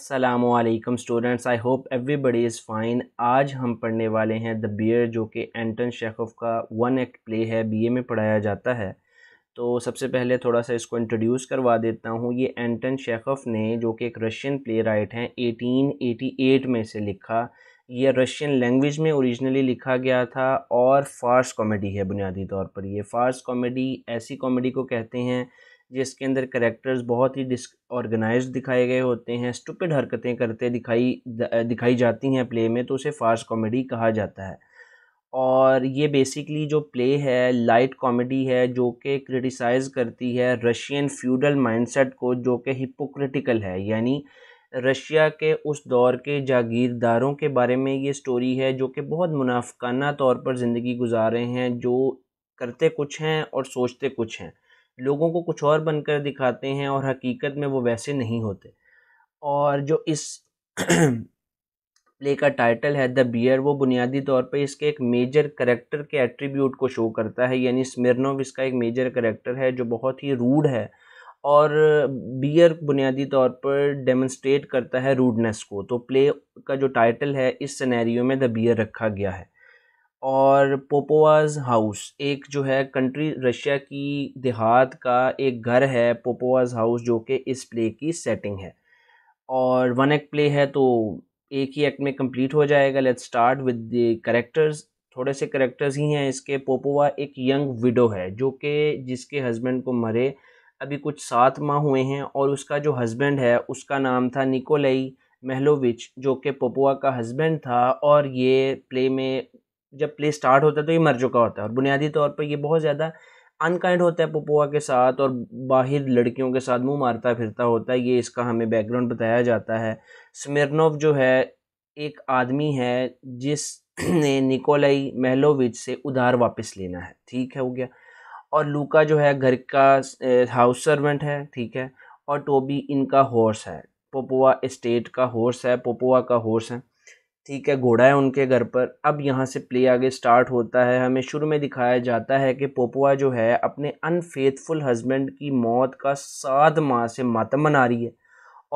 Aslam students I hope everybody is fine आज हम पढ़ने वाले हैं द बियर जो कि एंटन शेखफ़ का वन एक्ट प्ले है बीए में पढ़ाया जाता है तो सबसे पहले थोड़ा सा इसको इंट्रोड्यूस करवा देता हूँ ये एंटन शेखफ़ ने जो कि एक रशियन प्ले राइट हैं 1888 में से लिखा ये रशियन लैंग्वेज में ओरिजिनली लिखा गया था और फार्स कॉमेडी है बुनियादी तौर पर ये फार्स कॉमेडी ऐसी कॉमेडी को कहते हैं जिसके अंदर करेक्टर्स बहुत ही डिस ऑर्गेनाइज दिखाए गए होते हैं स्टुपिड हरकतें करते दिखाई दिखाई जाती हैं प्ले में तो उसे फास्ट कॉमेडी कहा जाता है और ये बेसिकली जो प्ले है लाइट कॉमेडी है जो कि क्रिटिसाइज करती है रशियन फ्यूडल माइंडसेट को जो कि हिपोक्रिटिकल है यानी रशिया के उस दौर के जागीरदारों के बारे में ये स्टोरी है जो कि बहुत मुनाफाना तौर पर ज़िंदगी गुजार रहे हैं जो करते कुछ हैं और सोचते कुछ हैं लोगों को कुछ और बनकर दिखाते हैं और हकीकत में वो वैसे नहीं होते और जो इस प्ले का टाइटल है द बियर वो बुनियादी तौर पे इसके एक मेजर करेक्टर के एट्रीब्यूट को शो करता है यानी स्मिरनोव इसका एक मेजर करेक्टर है जो बहुत ही रूड है और बियर बुनियादी तौर पर डेमोन्स्ट्रेट करता है रूडनेस को तो प्ले का जो टाइटल है इस सिनेरियो में द बियर रखा गया है और पोपोवाज हाउस एक जो है कंट्री रशिया की देहात का एक घर है पोपोवाज हाउस जो कि इस प्ले की सेटिंग है और वन एक्ट प्ले है तो एक ही एक्ट में कंप्लीट हो जाएगा let's start with the characters थोड़े से करेक्टर्स ही हैं इसके पोपोवा एक यंग विडो है जो कि जिसके हस्बैंड को मरे अभी कुछ सात माह हुए हैं और उसका जो हस्बैंड है उसका नाम था निकोलई महलोविच जो कि पोपोवा का हस्बैंड था और ये प्ले में जब प्ले स्टार्ट होता है तो ये मर चुका होता है और बुनियादी तौर पर यह बहुत ज़्यादा अनकाइंड होता है पपोआ के साथ और बाहर लड़कियों के साथ मुंह मारता फिरता होता है ये इसका हमें बैकग्राउंड बताया जाता है स्मिरनोव जो है एक आदमी है जिसने निकोलाई महलोविच से उधार वापस लेना है ठीक है हो गया और लूका जो है घर का हाउस सर्वेंट है ठीक है और टोबी इनका हॉर्स है पोपोआ इस्टेट का हॉर्स है पोपोआ का हॉर्स है ठीक है घोड़ा है उनके घर पर अब यहाँ से प्ले आगे स्टार्ट होता है हमें शुरू में दिखाया जाता है कि पोपुआ जो है अपने अनफेथफुल हस्बैंड की मौत का सात माह से मातम मना रही है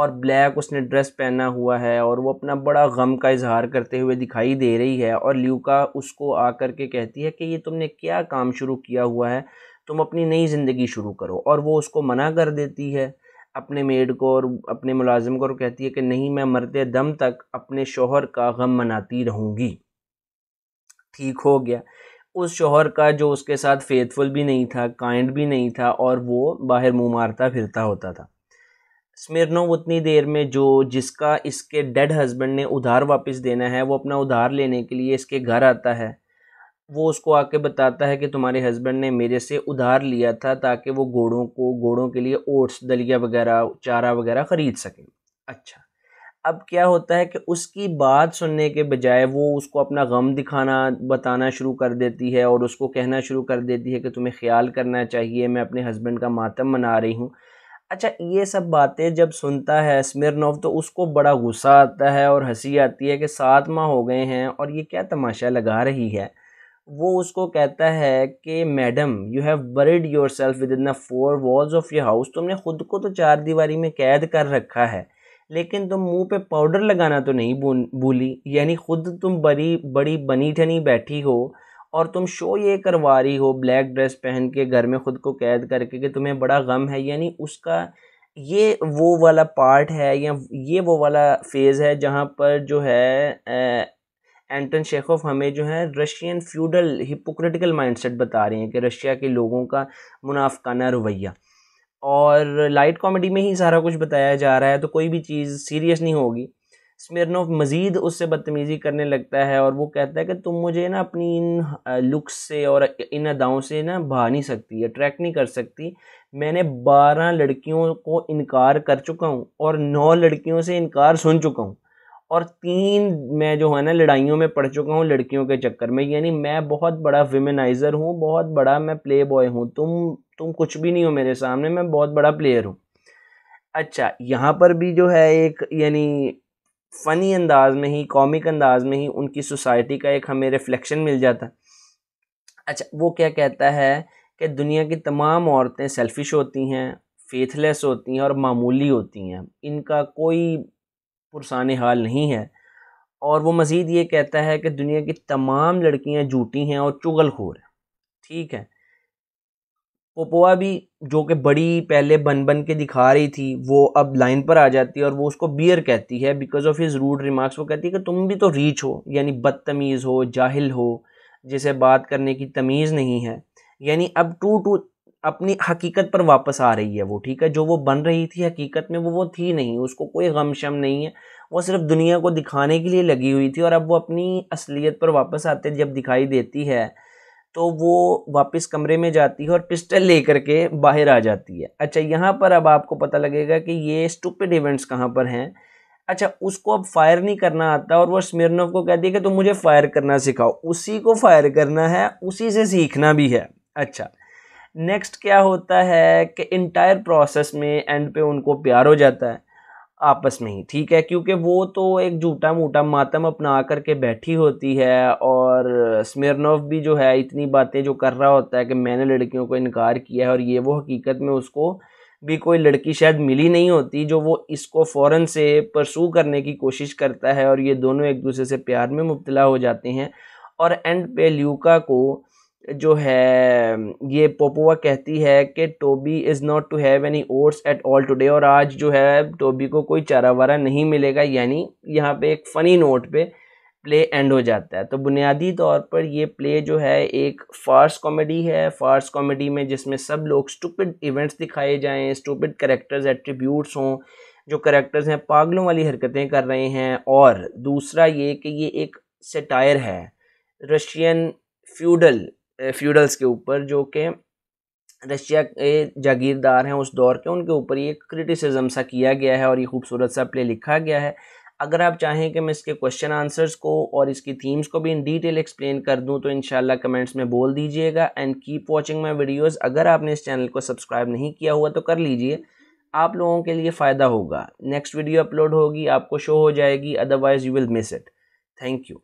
और ब्लैक उसने ड्रेस पहना हुआ है और वो अपना बड़ा गम का इजहार करते हुए दिखाई दे रही है और ल्यूका उसको आकर के कहती है कि ये तुमने क्या काम शुरू किया हुआ है तुम अपनी नई ज़िंदगी शुरू करो और वो उसको मना कर देती है अपने मेड को और अपने मुलाजिम को और कहती है कि नहीं मैं मरते दम तक अपने शोहर का गम मनाती रहूँगी ठीक हो गया उस शोहर का जो उसके साथ फेथफुल भी नहीं था काइंड भी नहीं था और वो बाहर मुँह मारता फिरता होता था स्मिरनो उतनी देर में जो जिसका इसके डेड हस्बैंड ने उधार वापस देना है वो अपना उधार लेने के लिए इसके घर आता है वो उसको आके बताता है कि तुम्हारे हस्बैंड ने मेरे से उधार लिया था ताकि वो घोड़ों को घोड़ों के लिए ओट्स दलिया वगैरह चारा वगैरह ख़रीद सकें अच्छा अब क्या होता है कि उसकी बात सुनने के बजाय वो उसको अपना गम दिखाना बताना शुरू कर देती है और उसको कहना शुरू कर देती है कि तुम्हें ख्याल करना चाहिए मैं अपने हस्बैंड का मातम मना रही हूँ अच्छा ये सब बातें जब सुनता है स्मिरनोव तो उसको बड़ा गुस्सा आता है और हंसी आती है कि सात माह हो गए हैं और ये क्या तमाशा लगा रही है वो उसको कहता है कि madam you have barred yourself within the four walls of your house तुमने खुद को तो चार दीवारी में कैद कर रखा है लेकिन तुम मुंह पे पाउडर लगाना तो नहीं भूली यानी खुद तुम बड़ी बड़ी बनी ठनी बैठी हो और तुम शो ये करवा रही हो ब्लैक ड्रेस पहन के घर में ख़ुद को कैद करके कि तुम्हें बड़ा गम है यानी उसका ये वो वाला पार्ट है या ये वो वाला फेज़ है जहाँ पर जो है एंटन शेखोफ हमें जो है रशियन फ्यूडल हिपोक्रेटिकल माइंडसेट बता रहे हैं कि रशिया के लोगों का मुनाफकाना रवैया और लाइट कॉमेडी में ही सारा कुछ बताया जा रहा है तो कोई भी चीज़ सीरियस नहीं होगी स्मिरनोफ मज़ीद उससे बदतमीज़ी करने लगता है और वो कहता है कि तुम मुझे ना अपनी इन लुक्स से और इन अदाओं से ना भा नहीं सकती अट्रैक्ट नहीं कर सकती मैंने बारह लड़कियों को इनकार कर चुका हूँ और नौ लड़कियों से इनकार सुन चुका हूँ और तीन मैं जो है ना लड़ाइयों में पड़ चुका हूँ लड़कियों के चक्कर में यानी मैं बहुत बड़ा विमेनाइज़र हूँ बहुत बड़ा मैं प्ले बॉय हूँ तुम तुम कुछ भी नहीं हो मेरे सामने मैं बहुत बड़ा प्लेयर हूँ अच्छा यहाँ पर भी जो है एक यानी फ़नी अंदाज में ही कॉमिक अंदाज में ही उनकी सोसाइटी का एक हमें रिफ्लेक्शन मिल जाता अच्छा वो क्या कहता है कि दुनिया की तमाम औरतें सेल्फिश होती हैं फेथलेस होती हैं और मामूली होती हैं इनका कोई पुरसान हाल नहीं है और वो मज़ीद ये कहता है कि दुनिया की तमाम लड़कियाँ जूटी हैं और चुगलखोर हैं ठीक है पोपोआ भी जो कि बड़ी पहले बन बन के दिखा रही थी वो अब लाइन पर आ जाती है और वो उसको बियर कहती है because of his rude remarks वो कहती है कि तुम भी तो रीच हो यानी बदतमीज़ हो जाहिल हो जिसे बात करने की तमीज़ नहीं है यानी अब टू टू अपनी हकीकत पर वापस आ रही है वो ठीक है जो वो बन रही थी हकीकत में वो वो थी नहीं उसको कोई गम शम नहीं है वो सिर्फ दुनिया को दिखाने के लिए लगी हुई थी और अब वो अपनी असलियत पर वापस आते जब दिखाई देती है तो वो वापस कमरे में जाती है और पिस्टल ले के बाहर आ जाती है अच्छा यहाँ पर अब आपको पता लगेगा कि ये स्टूपिड इवेंट्स कहाँ पर हैं अच्छा उसको अब फायर नहीं करना आता और वो स्मिरनोव को कहती है कि तुम मुझे फायर करना सिखाओ उसी को फायर करना है उसी से सीखना भी है अच्छा नेक्स्ट क्या होता है कि इंटायर प्रोसेस में एंड पे उनको प्यार हो जाता है आपस में ही ठीक है क्योंकि वो तो एक झूठा मूठा मातम अपना आकर के बैठी होती है और स्मिरनोव भी जो है इतनी बातें जो कर रहा होता है कि मैंने लड़कियों को इनकार किया है और ये वो हकीकत में उसको भी कोई लड़की शायद मिली नहीं होती जो वो इसको फ़ौर से परसू करने की कोशिश करता है और ये दोनों एक दूसरे से प्यार में मुबतला हो जाते हैं और एंड पे ल्यूका को जो है ये पोपोवा कहती है कि Toby is not to have any oats at all today और आज जो है टोबी को कोई चारा वारा नहीं मिलेगा यानी यहाँ पे एक फ़नी नोट पे प्ले एंड हो जाता है तो बुनियादी तौर पर ये प्ले जो है एक फार्स कॉमेडी है फार्स कॉमेडी में जिसमें सब लोग स्टूपिड इवेंट्स दिखाए जाएँ स्टूपिड करेक्टर्स एट्रीब्यूट्स हों जो करेक्टर्स हैं पागलों वाली हरकतें कर रहे हैं और दूसरा ये कि ये एक सेटायर है रशियन फ्यूडल फ्यूडल्स के ऊपर जो कि रशिया के जागीरदार हैं उस दौर के उनके ऊपर ये क्रिटिसिज्म सा किया गया है और ये खूबसूरत सा प्ले लिखा गया है अगर आप चाहें कि मैं इसके क्वेश्चन आंसर्स को और इसकी थीम्स को भी इन डिटेल एक्सप्लेन कर दूं तो इनशाला कमेंट्स में बोल दीजिएगा and keep watching my videos अगर आपने इस चैनल को सब्सक्राइब नहीं किया हुआ तो कर लीजिए आप लोगों के लिए फ़ायदा होगा नेक्स्ट वीडियो अपलोड होगी आपको शो हो जाएगी otherwise you will miss it thank you